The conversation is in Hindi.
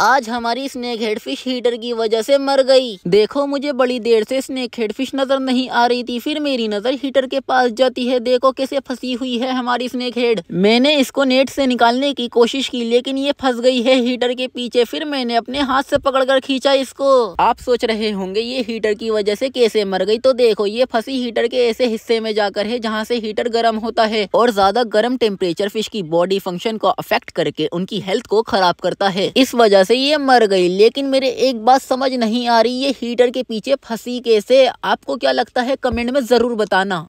आज हमारी स्नेक हेड फिश हीटर की वजह से मर गई देखो मुझे बड़ी देर से स्नेक हेड फिश नजर नहीं आ रही थी फिर मेरी नजर हीटर के पास जाती है देखो कैसे फंसी हुई है हमारी स्नेक हेड मैंने इसको नेट से निकालने की कोशिश की लेकिन ये फंस गई है हीटर के पीछे फिर मैंने अपने हाथ से पकड़कर खींचा इसको आप सोच रहे होंगे ये हीटर की वजह से कैसे मर गई तो देखो ये फंसी हीटर के ऐसे हिस्से में जाकर है जहाँ से हीटर गर्म होता है और ज्यादा गर्म टेम्परेचर फिश की बॉडी फंक्शन को अफेक्ट करके उनकी हेल्थ को खराब करता है इस वजह से ये मर गई लेकिन मेरे एक बात समझ नहीं आ रही ये हीटर के पीछे फंसी कैसे आपको क्या लगता है कमेंट में ज़रूर बताना